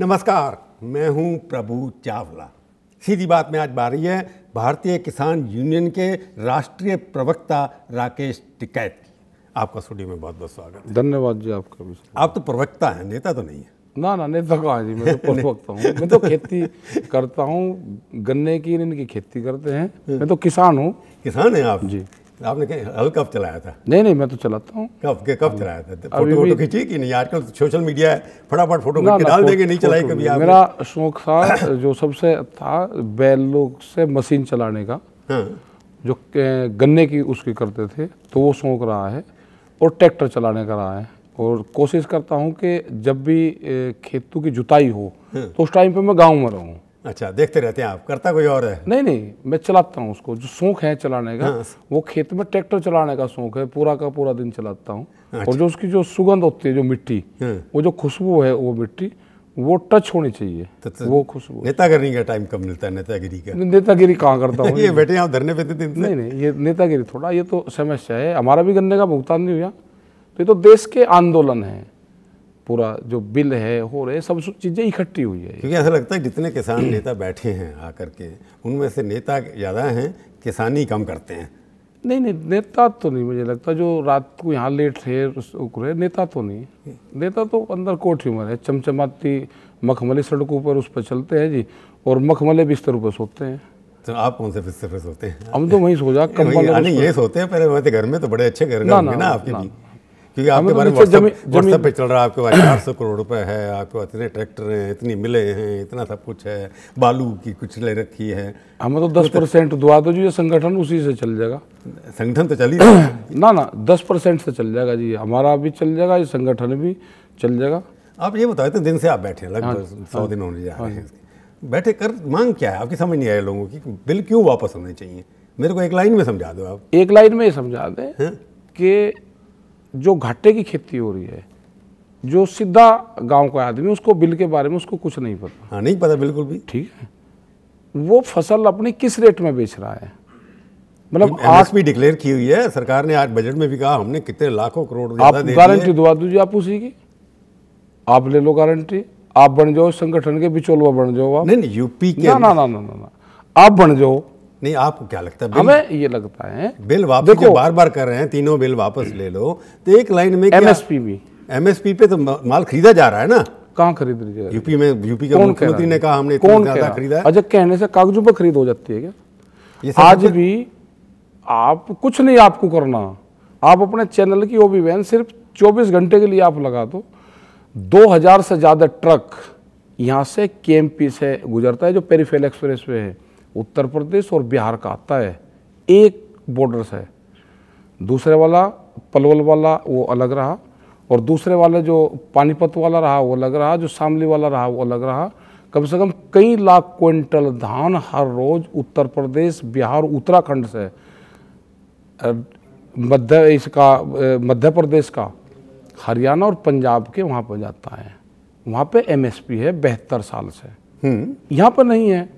नमस्कार मैं हूं प्रभु चावला सीधी बात में आज बारी है भारतीय किसान यूनियन के राष्ट्रीय प्रवक्ता राकेश टिकैत की आपका स्टूडियो में बहुत बहुत स्वागत धन्यवाद जी आपका भी आप तो प्रवक्ता हैं नेता तो नहीं है ना ना नेता कहा जी मैं तो प्रवक्ता हूँ मैं तो खेती करता हूँ गन्ने की इनकी खेती करते हैं हम्म। मैं तो किसान हूँ किसान हैं आप जी आपने हल कब चलाया था नहीं नहीं मैं तो चलाता हूँ कब के कब चलाया था तो फोटो फोटो खींची कि नहीं आजकल तो सोशल मीडिया है फटाफट फोटो खींच डाल देंगे नहीं चलाई कभी आप मेरा शौक था जो सबसे था बैलों से मशीन चलाने का हाँ। जो गन्ने की उसकी करते थे तो वो शौक रहा है और ट्रैक्टर चलाने का रहा है और कोशिश करता हूँ कि जब भी खेतों की जुताई हो हाँ। तो उस टाइम पे मैं गांव में रहूँ अच्छा देखते रहते हैं आप करता कोई और है नहीं नहीं मैं चलाता हूँ उसको जो शौक है चलाने का हाँ। वो खेत में ट्रैक्टर चलाने का शौक है पूरा का पूरा दिन चलाता हूँ अच्छा। और जो उसकी जो सुगंध होती है जो मिट्टी हाँ। वो जो खुशबू है वो मिट्टी वो टच होनी चाहिए तो, तो वो खुशबू नेतागिरी का टाइम कब मिलता है नेतागिरी का नेतागिरी कहाँ करता हूँ ये बैठे आप धरने पे नहीं नहीं ये नेतागिरी थोड़ा ये तो समस्या है हमारा भी गन्ने का भुगतान नहीं हुआ तो ये तो देश के आंदोलन है पूरा जो बिल है हो रहे सब चीज़ें इकट्ठी हुई है क्योंकि ऐसा लगता है जितने किसान नेता बैठे हैं आकर के उनमें से नेता ज़्यादा हैं किसान ही कम करते हैं नहीं नहीं नेता तो नहीं मुझे लगता जो रात को यहाँ लेट थे रहे नेता तो नहीं नेता तो अंदर कोट ह्यूमर है चमचमाती मखमली सड़कों पर उस पर चलते हैं जी और मखमले बिस्तर पर सोते हैं तो आप कौन से बिस्तर पर सोते हैं हम तो वहीं सो जा कम ये सोते हैं पहले घर में तो बड़े अच्छे घर ना आपके क्योंकि आपके हाँ, मतलब बारे में पे चल रहा है आपके पास चार सौ करोड़ रुपए है आपके पास इतने ट्रैक्टर हैं इतनी मिले हैं इतना सब कुछ है बालू की कुछ ले रखी है हमें हाँ, मतलब तो दस परसेंट दुआ दो जी ये संगठन उसी से चल जाएगा संगठन तो चल ही ना ना दस परसेंट से चल जाएगा जी हमारा भी चल जाएगा ये संगठन भी चल जाएगा आप ये बताओ इतने दिन से आप बैठे लगभग हाँ, सौ दिन होने जा रहे हैं बैठे कर मांग क्या है आपकी समझ नहीं आए लोगों की बिल क्यों वापस होने चाहिए मेरे को एक लाइन में समझा दो आप एक लाइन में समझा दें कि जो घाटे की खेती हो रही है जो सीधा गांव का आदमी उसको बिल के बारे में उसको कुछ नहीं पता हाँ नहीं पता बिल्कुल भी ठीक है वो फसल अपनी किस रेट में बेच रहा है मतलब आज भी डिक्लेयर की हुई है सरकार ने आज बजट में भी कहा हमने कितने लाखों करोड़ आप गारंटी दवा दीजिए आप उसी की आप ले लो गारंटी आप बन जाओ संगठन के बिचौलवा बन जाओ आप नहीं नहीं यूपी के ना ना ना ना ना आप बन जाओ नहीं आपको क्या लगता है हमें ये लगता है बिल वापस जो बार बार कर रहे हैं तीनों बिल वापस ले लो तो एक लाइन में एमएसपी भी एमएसपी पे तो माल खरीदा जा रहा है ना कहाँ खरीद लीजिए यूपी में यूपी के मुख्यमंत्री ने कहा हमने कौन ज्यादा खरीदा अच्छा कहने से कागजों पर खरीद हो जाती है क्या आज तो भी आप कुछ नहीं आपको करना आप अपने चैनल की ओबी वैन सिर्फ 24 घंटे के लिए आप लगा दो 2000 से ज़्यादा ट्रक यहाँ से केएमपी से गुजरता है जो पेरीफेल एक्सप्रेस वे है उत्तर प्रदेश और बिहार का आता है एक बॉर्डर है दूसरे वाला पलवल वाला वो अलग रहा और दूसरे वाला जो पानीपत वाला रहा वो अलग रहा जो शामली वाला रहा वो अलग रहा कम से कम कई लाख क्विंटल धान हर रोज़ उत्तर प्रदेश बिहार उत्तराखंड से मध्य इसका मध्य प्रदेश का हरियाणा और पंजाब के वहाँ पर जाता है वहाँ पे एमएसपी है बेहतर साल से हम्म। यहाँ पर नहीं है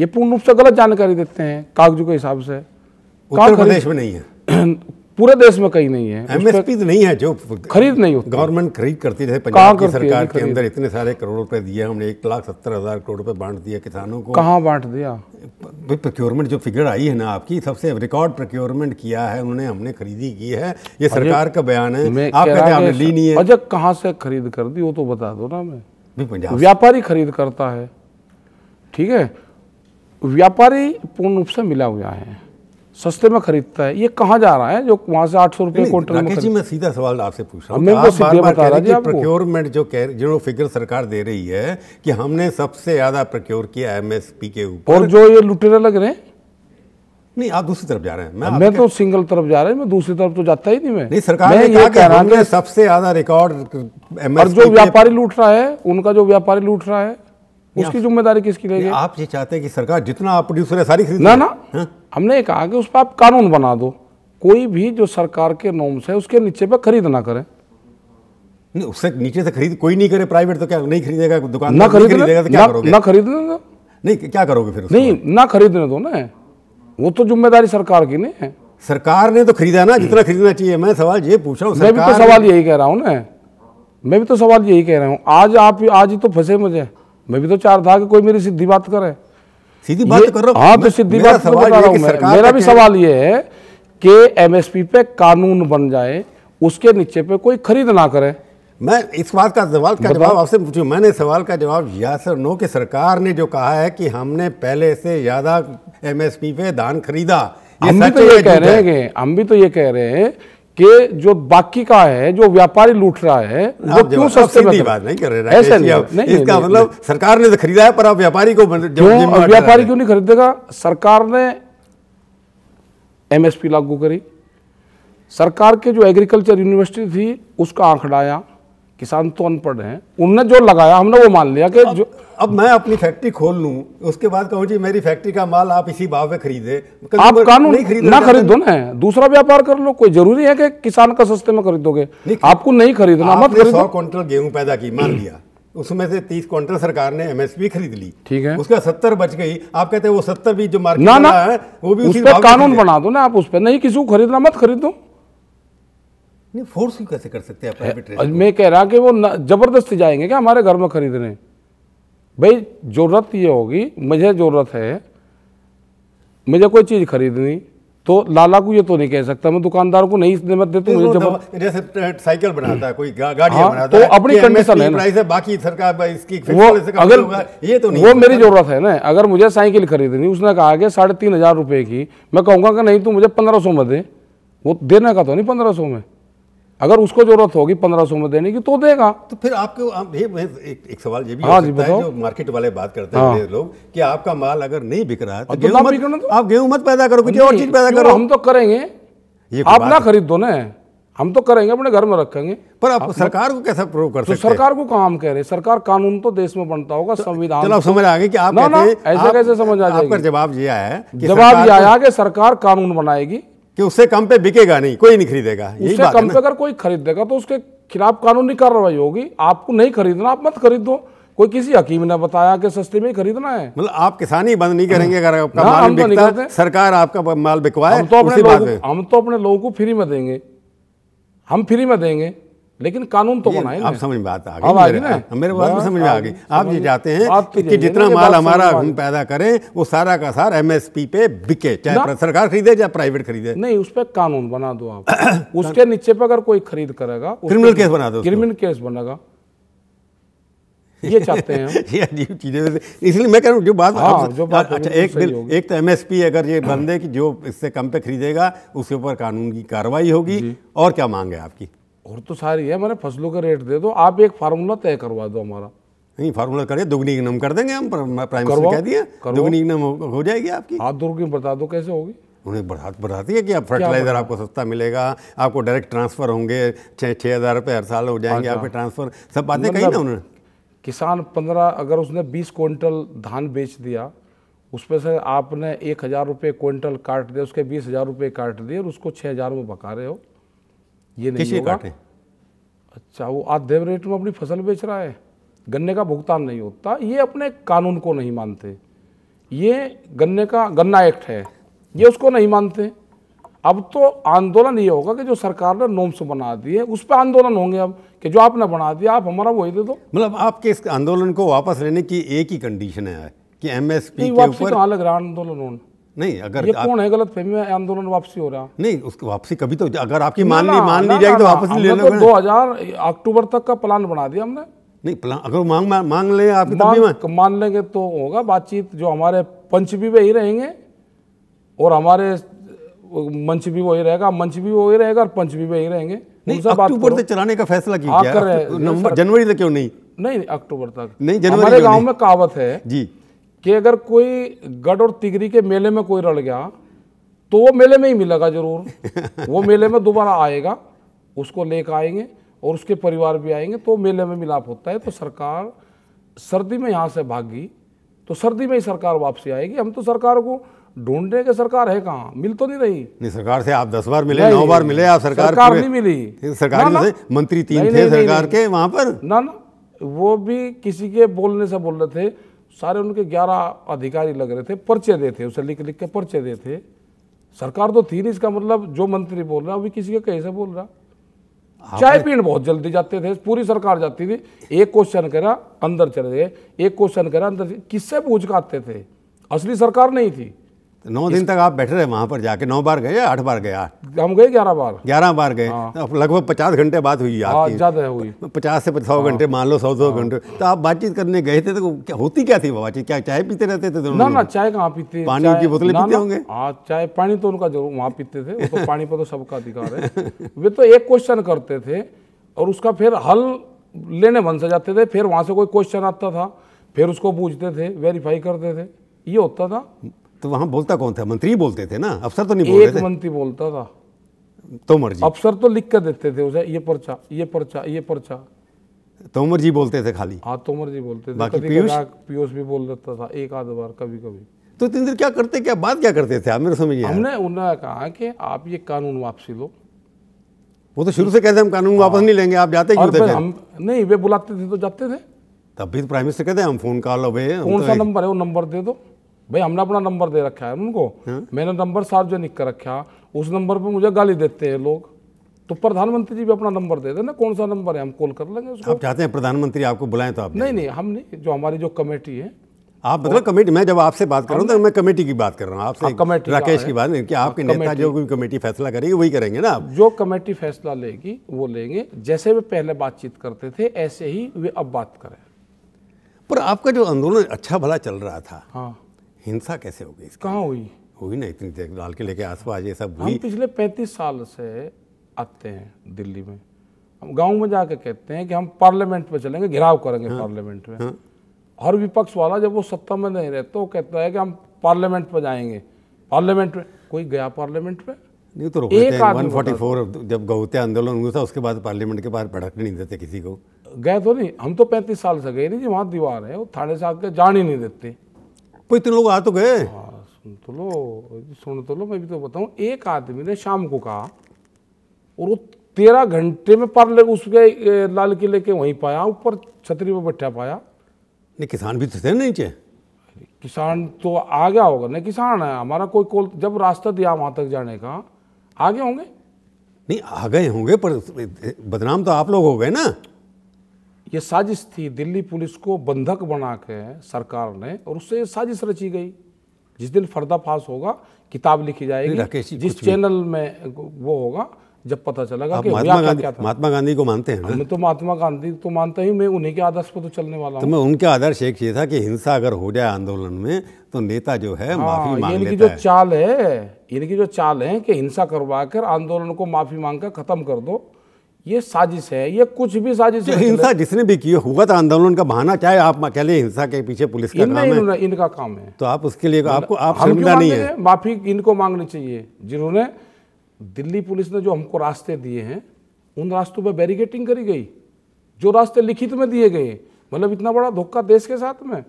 ये पूर्ण रूप से गलत जानकारी देते हैं कागजों के हिसाब से उत्तर प्रदेश में नहीं है पूरे देश में कहीं नहीं है एमएसपी तो नहीं है जो खरीद नहीं होती गवर्नमेंट खरीद करती है पंजाब की सरकार के अंदर इतने सारे करोड़ रुपए दिए हमने एक लाख सत्तर हजार करोड़ रुपए बांट दिया किसानों को कहाँ बांट दिया प्रोक्योरमेंट जो फिगर आई है ना आपकी सबसे रिकॉर्ड प्रोक्योरमेंट किया है उन्होंने हमने खरीदी की है ये सरकार का बयान है आप कहते हैं ली नहीं है अजय कहाँ से खरीद कर दी वो तो बता दो ना मैं व्यापारी खरीद करता है ठीक है व्यापारी पूर्ण रूप से मिला हुआ है सस्ते में खरीदता है ये कहाँ जा रहा है जो वहाँ से आठ सौ रुपये क्वार्टर में जी मैं सीधा सवाल आपसे पूछ रहा हूँ आप बार बार रहे हैं प्रोक्योरमेंट जो कह जो फिगर सरकार दे रही है कि हमने सबसे ज़्यादा प्रोक्योर किया एमएसपी के ऊपर और जो ये लुटेरे लग रहे हैं नहीं आप दूसरी तरफ जा रहे हैं मैं, मैं तो सिंगल तरफ जा रहा हैं मैं दूसरी तरफ तो जाता ही नहीं मैं नहीं सरकार मैं ये कह रहा सबसे ज्यादा रिकॉर्ड और जो व्यापारी लूट रहा है उनका जो व्यापारी लूट रहा है उसकी जिम्मेदारी किसकी रहेगी आप ये चाहते हैं कि सरकार जितना आप प्रोड्यूसर है सारी खरीद ना ना हाँ? हमने कहा कि उस पर आप कानून बना दो कोई भी जो सरकार के नॉर्म्स है उसके नीचे पर खरीद ना करें नहीं उससे नीचे से खरीद कोई नहीं करे प्राइवेट तो क्या नहीं खरीदेगा दुकान ना खरीदेगा तो क्या करोगे ना खरीदने दो नहीं क्या करोगे फिर नहीं ना खरीदने दो ना वो तो जिम्मेदारी सरकार की नहीं है सरकार ने तो खरीदा ना जितना खरीदना चाहिए मैं सवाल ये पूछ रहा हूँ मैं भी तो सवाल यही कह रहा हूँ ना मैं भी तो सवाल यही कह रहा हूँ आज आप आज ही तो फंसे मुझे मैं भी तो चार था कि कोई मेरी सीधी बात करे सीधी बात कर रहा हाँ तो सीधी बात रहा हूँ मेरा भी सवाल ये है कि एमएसपी पे कानून बन जाए उसके नीचे पे कोई खरीद ना करे मैं इस बात का सवाल का जवाब आपसे पूछूं मैंने सवाल का जवाब या सर नो कि सरकार ने जो कहा है कि हमने पहले से ज़्यादा एमएसपी पे धान खरीदा हम भी तो ये कह रहे हैं हम भी तो ये कह रहे हैं कि जो बाकी का है जो व्यापारी लूट रहा है वो क्यों सस्ते में बात नहीं कर रहे ऐसा नहीं, नहीं, नहीं इसका नहीं, मतलब नहीं, सरकार ने तो खरीदा है पर आप व्यापारी को क्यों व्यापारी क्यों नहीं खरीदेगा सरकार ने एमएसपी लागू करी सरकार के जो एग्रीकल्चर यूनिवर्सिटी थी उसका आंकड़ा आया किसान तो अनपढ़ हैं उनने जो लगाया हमने वो मान लिया कि जो अब मैं अपनी फैक्ट्री खोल लूँ उसके बाद कहूँ जी मेरी फैक्ट्री का माल आप इसी भाव पे खरीदे आप कानून नहीं खरीद ना खरीदो ना दूसरा व्यापार कर लो कोई जरूरी है कि किसान का सस्ते में खरीदोगे आपको नहीं खरीदना मत खरीदो सौ क्विंटल गेहूं पैदा की मान लिया उसमें से तीस क्विंटल सरकार ने एमएसपी खरीद ली ठीक है उसका सत्तर बच गई आप कहते हैं वो सत्तर भी जो मार्केट ना, ना, है वो भी उस पर कानून बना दो ना आप उस पर नहीं किसी को खरीदना मत खरीदो नहीं फोर्स कैसे कर सकते हैं मैं कह रहा कि वो जबरदस्ती जाएंगे क्या हमारे घर में खरीदने भाई ज़रूरत ये होगी मुझे ज़रूरत है मुझे कोई चीज़ खरीदनी तो लाला को ये तो नहीं कह सकता मैं दुकानदार को नहीं दे तो मुझे जब जैसे साइकिल बनाता है कोई गाड़ी हाँ, बनाता तो है अपनी कंडीशन है प्राइस है बाकी सरकार इसकी वो अगर ये तो नहीं वो मेरी जरूरत है ना अगर मुझे साइकिल खरीदनी उसने कहा कि साढ़े तीन हजार रुपये की मैं कहूँगा कि नहीं तू मुझे पंद्रह सौ में दे वो देने का तो नहीं पंद्रह सौ में अगर उसको जरूरत होगी पंद्रह सौ में देने की तो देगा तो फिर आपको आप एक, एक, एक सवाल ये भी हाँ हो सकता है जो मार्केट वाले बात करते हैं हाँ। लोग कि आपका माल अगर नहीं बिक रहा है तो, तो, मत, तो आप गेहूं मत पैदा करो कुछ और चीज पैदा करो हम तो करेंगे ये आप ना खरीद दो ना हम तो करेंगे अपने घर में रखेंगे पर आप सरकार को कैसा प्रूव कर तो सकते सरकार को कहा कह रहे सरकार कानून तो देश में बनता होगा तो संविधान चलो तो- समझ आ गए कि आप ऐसे कैसे समझ आ जाएगा जवाब ये आया है जवाब ये आया कि सरकार कानून बनाएगी कि उससे कम पे बिकेगा नहीं कोई नहीं खरीदेगा यही बात कम पे अगर कोई खरीद देगा तो उसके खिलाफ कानूनी कार्रवाई होगी आपको नहीं खरीदना आप मत खरीदो कोई किसी हकीम ने बताया कि सस्ते में ही खरीदना है मतलब आप किसान ही बंद नहीं करेंगे अगर आपका माल तो बिकता सरकार आपका माल बिकवाए तो हम तो अपने लोगों को फ्री में देंगे हम फ्री में देंगे लेकिन कानून तो बनाए आप समझ में बात आ गई मेरे, मेरे बात हाँ, समझ में आ गई आप ये चाहते हैं कि जितना माल हमारा हम पैदा करें वो सारा का सारा एमएसपी पे बिके चाहे सरकार खरीदे या प्राइवेट खरीदे नहीं उस पर कानून बना दो आप उसके नीचे पर अगर कोई खरीद करेगा क्रिमिनल केस बना दो क्रिमिनल केस बनेगा ये चाहते हैं ये अजीब चीज़ें इसलिए मैं कह रहा हूँ जो बात हाँ, जो बात अच्छा एक बिल एक तो एमएसपी अगर ये बंदे की जो इससे कम पे खरीदेगा उसके ऊपर कानून की कार्रवाई होगी और क्या मांग है आपकी और तो सारी है मैंने फसलों का रेट दे दो आप एक फार्मूला तय करवा दो हमारा नहीं फार्मूला करिए दुगनी इनम कर देंगे हम प्राइम मिनिस्टर कह दिए दुगनी इनम हो, जाएगी आपकी हाथ दो रुपये बता दो कैसे होगी उन्हें बढ़ा बढ़ाती है कि आप फर्टिलाइज़र आपको सस्ता मिलेगा आपको डायरेक्ट ट्रांसफ़र होंगे छः छः हज़ार रुपये हर साल हो जाएंगे अच्छा। आपके ट्रांसफ़र सब बातें कही ना मतलब उन्होंने किसान पंद्रह अगर उसने बीस क्विंटल धान बेच दिया उस पर से आपने एक हज़ार रुपये क्विंटल काट दिया उसके बीस हज़ार रुपये काट दिए और उसको छः हज़ार में बका रहे हो ये नहीं किसी काटे अच्छा वो आधे रेट में अपनी फसल बेच रहा है गन्ने का भुगतान नहीं होता ये अपने कानून को नहीं मानते ये गन्ने का गन्ना एक्ट है ये उसको नहीं मानते अब तो आंदोलन ये होगा कि जो सरकार ने नोम्स बना दिए उस पर आंदोलन होंगे अब कि जो आपने बना दिया आप हमारा वही दे दो मतलब आपके इस आंदोलन को वापस लेने की एक ही कंडीशन है कि एमएसपी के ऊपर अलग आंदोलन होना नहीं अगर ये कौन है गलत फहमी में आंदोलन वापसी हो रहा नहीं उसकी वापसी कभी तो अगर आपकी मान ली मान ली जाएगी तो वापस नहीं लेना तो दो हजार अक्टूबर तक का प्लान बना दिया हमने नहीं प्लान अगर मांग मांग ले आप मांग, मान लेंगे तो होगा बातचीत जो हमारे पंच भी वही रहेंगे और हमारे मंच भी वही रहेगा मंच भी वही रहेगा और पंच भी वही रहेंगे अक्टूबर से चलाने का फैसला किया जनवरी तक क्यों नहीं नहीं अक्टूबर तक नहीं जनवरी हमारे गांव में कहावत है जी कि अगर कोई गढ़ और तिगरी के मेले में कोई रड़ गया तो वो मेले में ही मिलेगा जरूर वो मेले में दोबारा आएगा उसको लेकर आएंगे और उसके परिवार भी आएंगे तो मेले में मिलाप होता है तो सरकार सर्दी में यहाँ से भागी तो सर्दी में ही सरकार वापसी आएगी हम तो सरकार को ढूंढने के सरकार है कहाँ मिल तो नहीं रही नहीं सरकार से आप दस बार मिले नौ बार मिले आप सरकार, सरकार नहीं मिली सरकार ना, ना, मंत्री तीन नहीं, थे नहीं, सरकार नहीं, के वहां पर ना ना वो भी किसी के बोलने से बोल रहे थे सारे उनके ग्यारह अधिकारी लग रहे थे पर्चे दे थे उसे लिख लिख के पर्चे दे थे सरकार तो थी नहीं इसका मतलब जो मंत्री बोल रहा वो किसी के कहीं से बोल रहा चाय पीन बहुत जल्दी जाते थे पूरी सरकार जाती थी एक क्वेश्चन करा अंदर चले गए एक क्वेश्चन करा अंदर किससे पूछ के आते थे असली सरकार नहीं थी तो नौ दिन तक आप बैठे रहे वहाँ पर जाके नौ बार गए आठ बार गए हम गए ग्यारह बार ग्यारह बार गए हाँ। लगभग पचास घंटे बात हुई हाँ, आपकी ज़्यादा हुई पचास से सौ हाँ। घंटे मान लो सौ सौ घंटे तो आप बातचीत करने गए थे तो क्या होती क्या थी बातचीत क्या चाय पीते रहते थे दोनों ना ना चाय कहाँ पीते पानी की बोतलें पीते होंगे चाय पानी तो उनका जरूर वहाँ पीते थे तो पानी पर तो सबका अधिकार है वे तो एक क्वेश्चन करते थे और उसका फिर हल लेने मन से जाते थे फिर वहाँ से कोई क्वेश्चन आता था फिर उसको पूछते थे वेरीफाई करते थे ये होता था तो वहां बोलता कौन था मंत्री बोलते थे ना अफसर तो नहीं बोलते थे मंत्री बोलता था तोमर जी अफसर तो लिख कर देते थे उसे ये पर्चा ये पर्चा ये पर्चा तोमर जी बोलते थे खाली हाँ तोमर जी बोलते थे बाकी पीयूष पीयूष भी बोल देता था एक आध बार कभी कभी तो इतने क्या करते क्या बात क्या करते थे आप मेरे समझ हमने उन्होंने कहा कि आप ये कानून वापसी लो वो तो शुरू से कहते हम कानून वापस हाँ। नहीं लेंगे आप जाते क्यों थे हम नहीं वे बुलाते थे तो जाते थे तब भी प्राइम तो मिनिस्टर कहते हैं हम फोन कॉल हो कौन तो सा नंबर है वो नंबर दे दो भाई हमने अपना नंबर दे रखा है उनको हाँ। मैंने नंबर सार्वजनिक कर रखा उस नंबर पर मुझे गाली देते हैं लोग तो प्रधानमंत्री जी भी अपना नंबर दे देना कौन सा नंबर है हम कॉल कर लेंगे उसको आप चाहते हैं प्रधानमंत्री आपको बुलाएं तो आप नहीं नहीं हम नहीं जो हमारी जो कमेटी है आप मतलब कमेटी मैं जब आपसे बात कर रहा हूँ तो मैं कमेटी की बात कर रहा हूँ आपसे राकेश की बात नहीं कि आपके नेता जो भी कमेटी फैसला करेगी वही करेंगे ना आप जो कमेटी फैसला लेगी वो लेंगे जैसे वे पहले बातचीत करते थे ऐसे ही वे अब बात करें पर आपका जो आंदोलन अच्छा भला चल रहा था हाँ हिंसा कैसे हो गई कहाँ हुई हुई ना इतनी देर लाल किले के आसपास ये सब हुई हम पिछले पैंतीस साल से आते हैं दिल्ली में हम गांव में जाके कहते हैं कि हम पार्लियामेंट में चलेंगे घिराव करेंगे हाँ, पार्लियामेंट में हाँ। हर विपक्ष वाला जब वो सत्ता में नहीं रहता वो कहता है कि हम पार्लियामेंट में जाएंगे पार्लियामेंट में कोई गया पार्लियामेंट में नहीं तो एक वन फोर्टी फोर जब गौते आंदोलन हुआ था उसके बाद पार्लियामेंट के बाहर भड़क नहीं देते किसी को गए तो नहीं हम तो पैंतीस साल से गए नहीं जी वहाँ दीवार है वो थाने से आके जान ही नहीं देते वो इतने लोग आ तो गए हाँ, सुन तो लो सुन तो लो मैं भी तो बताऊँ एक आदमी ने शाम को कहा और वो तेरह घंटे में पार उस गए लाल किले के वहीं पाया ऊपर छतरी पर बैठा पाया नहीं किसान भी तो थे नीचे किसान तो आ गया होगा नहीं किसान है हमारा कोई कोल जब रास्ता दिया वहाँ तक जाने का आ गए होंगे नहीं आ गए होंगे पर बदनाम तो आप लोग हो गए ना ये साजिश थी दिल्ली पुलिस को बंधक बना के सरकार ने और उससे साजिश रची गई जिस दिन फर्दा फर्दाफाश होगा किताब लिखी जाएगी जिस चैनल में वो होगा जब पता चलेगा कि महात्मा गांधी क्या था महात्मा गांधी को मानते हैं ना मैं तो महात्मा गांधी तो मानता ही मैं उन्हीं के आदर्श पर तो चलने वाला तो मैं उनके आदर्श एक ये था कि हिंसा अगर हो जाए आंदोलन में तो नेता जो है हाँ, माफी मांग लेता है जो चाल है इनकी जो चाल है कि हिंसा करवा कर आंदोलन को माफी मांग कर खत्म कर दो ये साजिश है ये कुछ भी साजिश तो है हिंसा जिसने भी की था आंदोलन का बहाना चाहे आप अकेले हिंसा के पीछे पुलिस का काम है इनका काम है तो आप उसके लिए मतलब आपको आप शर्मिंदा नहीं है माफी इनको मांगनी चाहिए जिन्होंने दिल्ली पुलिस ने जो हमको रास्ते दिए हैं उन रास्तों पर बैरिकेटिंग करी गई जो रास्ते लिखित में दिए गए मतलब इतना बड़ा धोखा देश के साथ में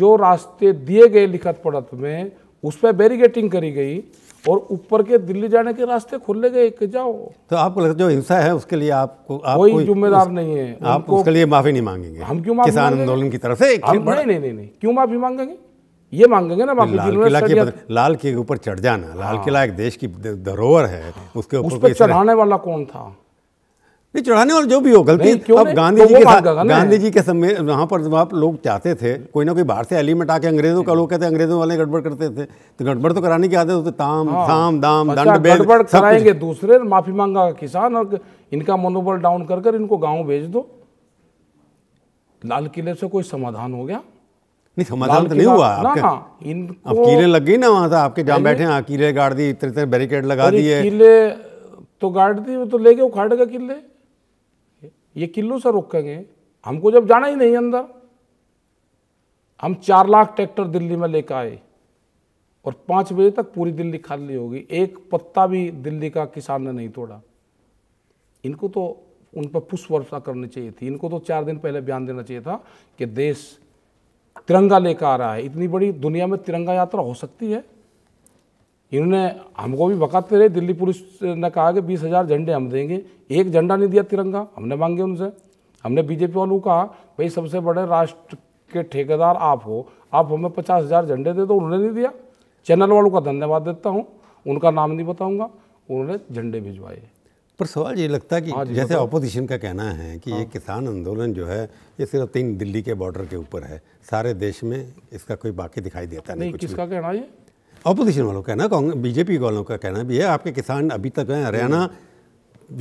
जो रास्ते दिए गए लिखत पढ़त में उस पर बैरिकेटिंग करी गई और ऊपर के दिल्ली जाने के रास्ते खुले गए कि जाओ तो आपको लगता जो हिंसा है उसके लिए आपको आप कोई जिम्मेदार नहीं है आप उसके लिए माफी नहीं मांगेंगे हम क्यों किसान आंदोलन की तरफ से हम नहीं नहीं नहीं क्यों माफी मांगेंगे ये मांगेंगे ना माफी लाल किला के लाल किले के ऊपर चढ़ जाना लाल हाँ। किला एक देश की धरोहर है उसके ऊपर चढ़ाने वाला कौन था नहीं चढ़ाने वाले जो भी हो गलती अब गांधी जी तो के साथ गांधी जी के समय वहाँ पर जब आप लोग चाहते थे कोई ना कोई बाहर से एलिमेंट आके अंग्रेजों का लोग कहते हैं अंग्रेजों वाले गड़बड़ करते थे तो गड़बड़ तो कराने की आदत होते ताम हाँ। थाम दाम अच्छा, दंड गड़बड़ कराएंगे दूसरे माफी मांगा किसान और इनका मनोबल डाउन कर कर इनको गाँव भेज दो लाल किले से कोई समाधान हो गया नहीं समाधान तो नहीं हुआ आपके अब कीले लग गई ना वहाँ से आपके जहाँ बैठे हैं हाँ, कीले गाड़ दी इतने इतने बैरिकेड लगा दिए किले तो गाड़ दी तो ले गए उखाड़ गए किले ये किल्लू से रुकेंगे हमको जब जाना ही नहीं अंदर हम चार लाख ट्रैक्टर दिल्ली में लेकर आए और पाँच बजे तक पूरी दिल्ली खाली होगी एक पत्ता भी दिल्ली का किसान ने नहीं तोड़ा इनको तो उन पर पुष्प वर्षा करनी चाहिए थी इनको तो चार दिन पहले बयान देना चाहिए था कि देश तिरंगा लेकर आ रहा है इतनी बड़ी दुनिया में तिरंगा यात्रा हो सकती है इन्होंने हमको भी बकाते रहे दिल्ली पुलिस ने कहा कि बीस हज़ार झंडे हम देंगे एक झंडा नहीं दिया तिरंगा हमने मांगे उनसे हमने बीजेपी वालों को कहा भाई सबसे बड़े राष्ट्र के ठेकेदार आप हो आप हमें पचास हज़ार झंडे दे दो उन्होंने नहीं दिया चैनल वालों का धन्यवाद देता हूँ उनका नाम नहीं बताऊँगा उन्होंने झंडे भिजवाए पर सवाल ये लगता है कि हाँ जैसे ऑपोजिशन का कहना है कि ये हाँ। किसान आंदोलन जो है ये सिर्फ तीन दिल्ली के बॉर्डर के ऊपर है सारे देश में इसका कोई बाकी दिखाई देता नहीं, नहीं किसका कहना ये अपोजिशन वालों का कहना कांग्रेस बीजेपी वालों का कहना भी है आपके किसान अभी तक हैं हरियाणा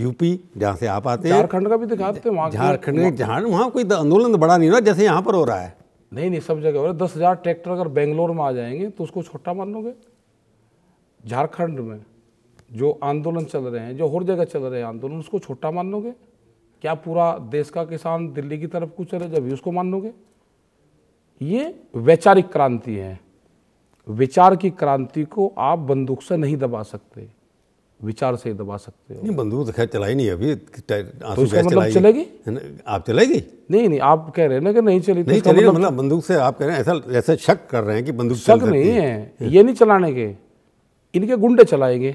यूपी जहाँ से आप आते हैं झारखंड का भी दिखाते तो हैं झारखंड में वहाँ कोई आंदोलन तो बड़ा नहीं हो रहा जैसे यहाँ पर हो रहा है नहीं नहीं सब जगह हो रहा है दस हज़ार ट्रैक्टर अगर बेंगलोर में आ जाएंगे तो उसको छोटा मान लोगे झारखंड में जो आंदोलन चल रहे हैं जो हर जगह चल रहे हैं आंदोलन उसको छोटा मान लोगे क्या पूरा देश का किसान दिल्ली की तरफ कुछ चले जब भी उसको मान लोगे ये वैचारिक क्रांति है विचार की क्रांति को आप बंदूक से नहीं दबा सकते विचार से ही दबा सकते हो नहीं बंदूक तो खैर चलाई नहीं अभी तो इसका मतलब चलेगी आप चलेगी नहीं नहीं आप कह रहे हैं ना कि नहीं चली तो नहीं चली मतलब, मतलब बंदूक से आप कह रहे हैं ऐसा ऐसा शक कर रहे हैं कि बंदूक शक नहीं है हाँ। ये नहीं चलाने के इनके गुंडे चलाएंगे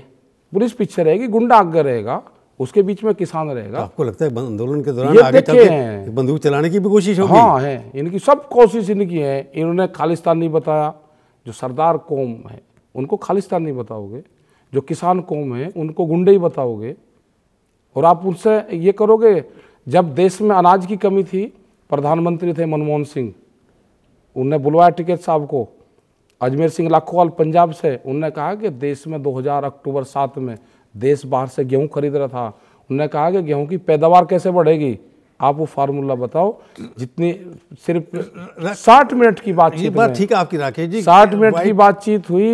पुलिस पीछे रहेगी गुंडा आगे रहेगा उसके बीच में किसान रहेगा तो आपको लगता है आंदोलन के दौरान आगे चल के बंदूक चलाने की भी कोशिश होगी हाँ है इनकी सब कोशिश इनकी है इन्होंने खालिस्तान नहीं बताया जो सरदार कौम है उनको खालिस्तानी बताओगे जो किसान कौम है उनको गुंडे ही बताओगे और आप उनसे ये करोगे जब देश में अनाज की कमी थी प्रधानमंत्री थे मनमोहन सिंह उनने बुलवाया टिकेट साहब को अजमेर सिंह लाखोवाल पंजाब से उनने कहा कि देश में 2000 अक्टूबर सात में देश बाहर से गेहूं खरीद रहा था उनने कहा कि गेहूं की पैदावार कैसे बढ़ेगी आप वो फार्मूला बताओ जितने सिर्फ साठ मिनट की बातचीत बात ठीक है आपकी राकेश जी साठ मिनट की बातचीत हुई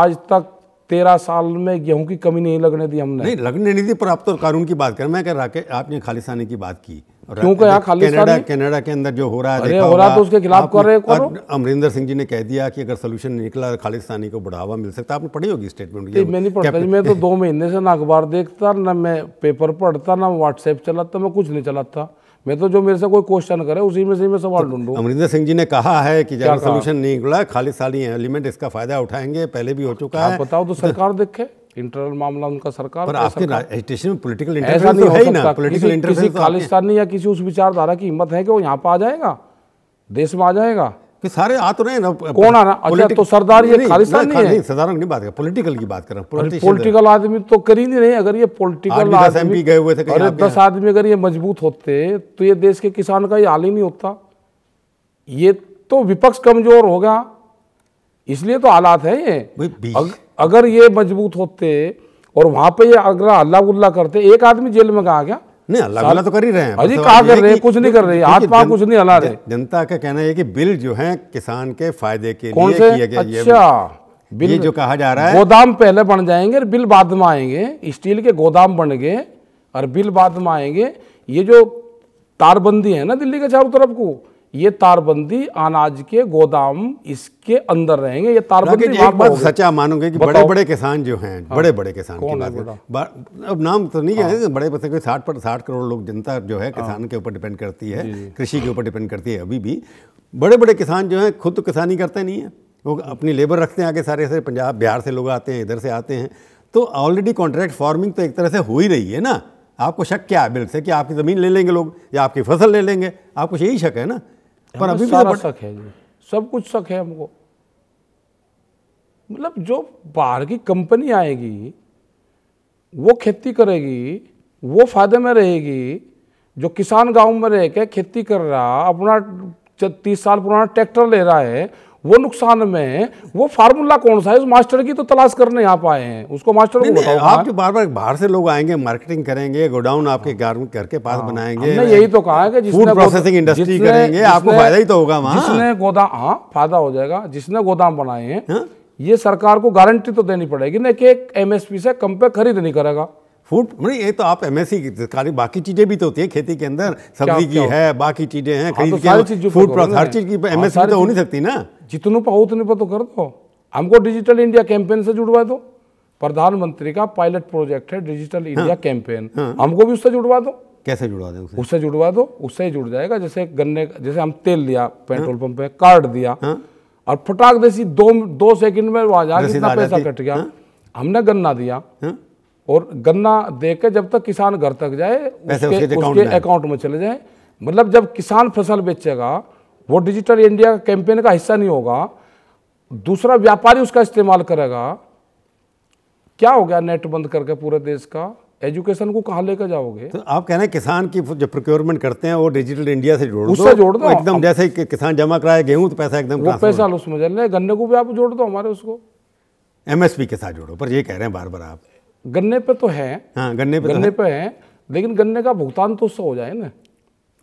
आज तक तेरह साल में गेहूं की कमी नहीं लगने दी हमने नहीं लगने नहीं दी पर आप तो कानून की बात कर मैं कह राकेश आपने खालिस्तानी की बात की क्यों कनाडा कनाडा के अंदर जो हो रहा है हो रहा तो उसके खिलाफ कर रहे करो अमरिंदर सिंह जी ने कह दिया कि अगर सोल्यूशन निकला खालिस्तानी को बढ़ावा मिल सकता आपने पढ़ी होगी स्टेटमेंट मैं नहीं पढ़ता मैं तो दो महीने से ना अखबार देखता ना मैं पेपर पढ़ता ना व्हाट्सएप चलाता मैं कुछ नहीं चलाता मैं तो जो मेरे से कोई क्वेश्चन करे उसी में से मैं सवाल तो ढूंढूँ अमरिंदर सिंह जी ने कहा है कि जल सोल्यूशन नहीं निकला खाली साली एलिमेंट इसका फायदा उठाएंगे पहले भी हो चुका है बताओ तो, तो सरकार देखे इंटरनल मामला उनका सरकार पर आपके एजुटेशन में पॉलिटिकल ऐसा नहीं तो है ना पॉलिटिकल किसी खालिस्तानी या किसी उस विचारधारा की हिम्मत है कि वो यहाँ पर आ जाएगा देश में आ जाएगा कि सारे आ तो नहीं ना कौन आ रहा अच्छा तो सरदार ये खालिस्तान नहीं, नहीं, है सरदार नहीं बात कर पॉलिटिकल की बात कर रहा हूँ पॉलिटिकल आदमी तो कर ही नहीं रहे अगर ये पॉलिटिकल आदमी गए हुए थे अरे दस आदमी अगर ये मजबूत होते तो ये देश के किसान का ये हाल ही नहीं होता ये तो विपक्ष कमजोर हो गया इसलिए तो हालात है ये अगर ये मजबूत होते और वहां पर ये अगर हल्ला गुल्ला करते एक आदमी जेल में कहा गया नहीं तो कर ही रहे हैं अजी मतलब कहा कर रहे हैं कुछ नहीं कर रहे हाथ पाँव कुछ नहीं हला रहे जनता का कहना है कि बिल जो है किसान के फायदे के लिए किया गया अच्छा बिल ये जो कहा जा रहा है गोदाम पहले बन जाएंगे और बिल बाद में आएंगे स्टील के गोदाम बन गए और बिल बाद में आएंगे ये जो तारबंदी है ना दिल्ली के चारों तरफ को ये तारबंदी अनाज के गोदाम इसके अंदर रहेंगे ये तारबंदी एक बात सच्चा मानोगे कि बड़े बड़े किसान जो हैं हाँ, बड़े बड़े किसान की बात अब नाम तो नहीं है हाँ। बड़े पैसे कोई साठ पर साठ करोड़ लोग जनता जो है हाँ। किसान के ऊपर डिपेंड करती है कृषि के ऊपर डिपेंड करती है अभी भी बड़े बड़े किसान जो हैं खुद तो किसानी करते नहीं है वो अपनी लेबर रखते हैं आगे सारे सारे पंजाब बिहार से लोग आते हैं इधर से आते हैं तो ऑलरेडी कॉन्ट्रैक्ट फार्मिंग तो एक तरह से हो ही रही है ना आपको शक क्या है बिल से कि आपकी ज़मीन ले लेंगे लोग या आपकी फसल ले लेंगे आपको यही शक है ना पर अभी भी सारा शक है जी सब कुछ शक है हमको मतलब जो बाहर की कंपनी आएगी वो खेती करेगी वो फायदे में रहेगी जो किसान गांव में रह के खेती कर रहा अपना तीस साल पुराना ट्रैक्टर ले रहा है वो नुकसान में वो फार्मूला कौन सा है उस मास्टर की तो तलाश करने आप पाए हैं उसको मास्टर को नहीं, आप जो बार बार बाहर से लोग आएंगे मार्केटिंग करेंगे गोडाउन आपके हाँ। घर करके पास हाँ। बनाएंगे यही तो कहा है कि जिसने प्रोसेसिंग इंडस्ट्री करेंगे आपको फायदा ही तो होगा वहाँ जिसने गोदाम हाँ फायदा हो जाएगा जिसने गोदाम बनाए हैं हाँ। ये सरकार को गारंटी तो देनी पड़ेगी ना कि एमएसपी से कम पे खरीद नहीं करेगा फूड नहीं मतलब ये तो आप एम एस सी बाकी चीज़ें भी तो होती है खेती के अंदर सब्जी की है बाकी चीज़ें हैं हाँ, खरीद तो के फूड हर चीज़ की एम हाँ, एस तो हो नहीं सकती ना जितने पर हो उतने पर तो कर दो हमको डिजिटल इंडिया कैंपेन से जुड़वा दो प्रधानमंत्री का पायलट प्रोजेक्ट है डिजिटल हाँ। इंडिया कैंपेन हमको भी उससे जुड़वा दो कैसे जुड़वा दें उसे उससे जुड़वा दो उससे ही जुड़ जाएगा जैसे गन्ने जैसे हम तेल दिया पेट्रोल पंप पे कार्ड दिया और फटाक देसी दो दो सेकंड में वहां जाके कितना पैसा कट गया हमने गन्ना दिया और गन्ना दे के जब तक किसान घर तक जाए उसके, उसके अकाउंट में चले जाए मतलब जब किसान फसल बेचेगा वो डिजिटल इंडिया कैंपेन का हिस्सा नहीं होगा दूसरा व्यापारी उसका इस्तेमाल करेगा क्या हो गया नेट बंद करके पूरे देश का एजुकेशन को कहाँ लेकर जाओगे तो आप कह रहे हैं किसान की जो प्रोक्योरमेंट करते हैं वो डिजिटल इंडिया से जोड़ उससे जोड़ दो एकदम जैसे किसान जमा कराए गेहूं तो पैसा एकदम वो पैसा उसमें चल रहा है गन्ने को भी आप जोड़ दो हमारे उसको एमएसपी के साथ जोड़ो पर ये कह रहे हैं बार बार आप गन्ने पे तो है हाँ गन्ने पे तो गन्ने तो पे है लेकिन गन्ने का भुगतान तो उससे हो जाए ना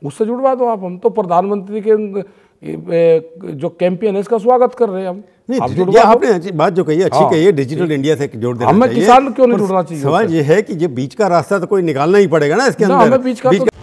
उससे जुड़वा दो आप हम तो प्रधानमंत्री के जो कैंपेन है इसका स्वागत कर रहे हैं हम नहीं आप आपने बात जो कही अच्छी हाँ, कही है डिजिटल इंडिया से जोड़ देना हमें किसान क्यों नहीं जुड़ना चाहिए सवाल ये है कि ये बीच का रास्ता तो कोई निकालना ही पड़ेगा ना इसके अंदर बीच का तो-